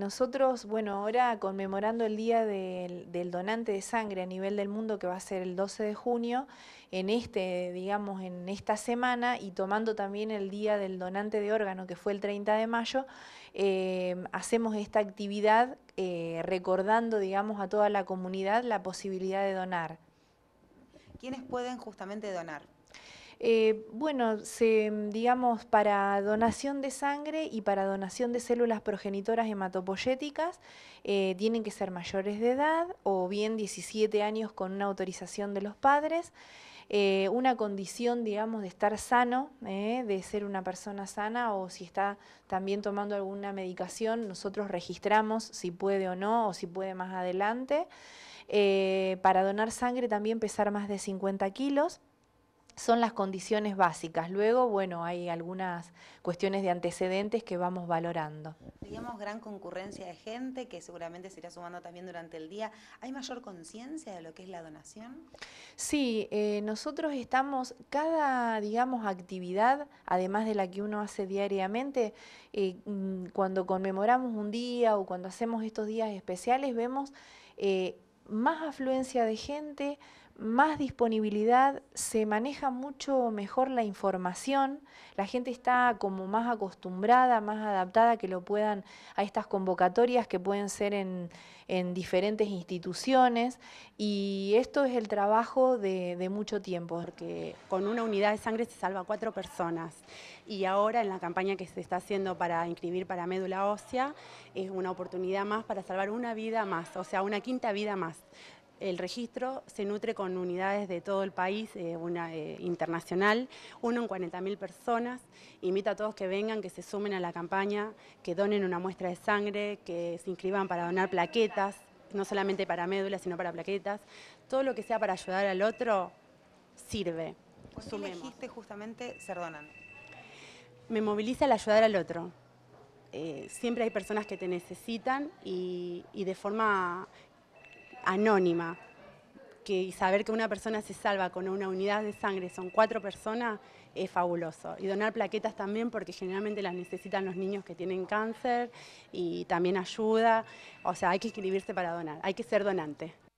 Nosotros, bueno, ahora conmemorando el Día del, Donante de Sangre a nivel del mundo, que va a ser el 12 de junio, en este, digamos, en esta semana, y tomando también el Día del Donante de Órgano, que fue el 30 de mayo, eh, hacemos esta actividad eh, recordando, digamos, a toda la comunidad la posibilidad de donar. ¿Quiénes pueden justamente donar? Eh, bueno, mm, digamos, para donación de sangre y para donación de células progenitoras hematopoyéticas eh, tienen que ser mayores de edad o bien 17 años con una autorización de los padres. Eh, una condición, digamos, de estar sano, de ser una persona sana o si está también tomando alguna medicación, nosotros registramos si puede o no o si puede más adelante. para donar sangre también pesar más de 50 kilos son las condiciones básicas. Luego, bueno, hay algunas cuestiones de antecedentes que vamos valorando. Digamos, gran concurrencia de gente que seguramente se irá sumando también durante el día. ¿Hay mayor conciencia de lo que es la donación? Sí, eh, nosotros estamos, cada, digamos, actividad, además de la que uno hace diariamente, eh, mm, cuando conmemoramos un día o cuando hacemos estos días especiales, vemos... Eh, más afluencia de gente, más disponibilidad, se maneja mucho mejor la información, la gente está como más acostumbrada, más adaptada que lo puedan a estas convocatorias que pueden ser en, diferentes instituciones y esto es el trabajo de, mucho tiempo. Porque con una unidad de sangre se salva cuatro personas y ahora en la campaña que se está haciendo para inscribir para médula ósea es una oportunidad más para salvar una vida más, o sea, una quinta vida más. El registro se nutre con unidades de todo el país, eh, una eh, internacional, uno en 40.000 personas. Invita a todos que vengan, que se sumen a la campaña, que donen una muestra de sangre, que se inscriban para donar plaquetas, no solamente para médula, sino para plaquetas. Todo lo que sea para ayudar al otro sirve. justamente ser donante? Me moviliza el ayudar al otro. Eh, siempre hay personas que te necesitan y de forma anónima, que saber que una persona se salva con una unidad de sangre, son cuatro personas, es fabuloso. Y donar plaquetas también porque generalmente las necesitan los niños que tienen cáncer y también ayuda. O sea, hay que inscribirse para donar, hay que ser donante.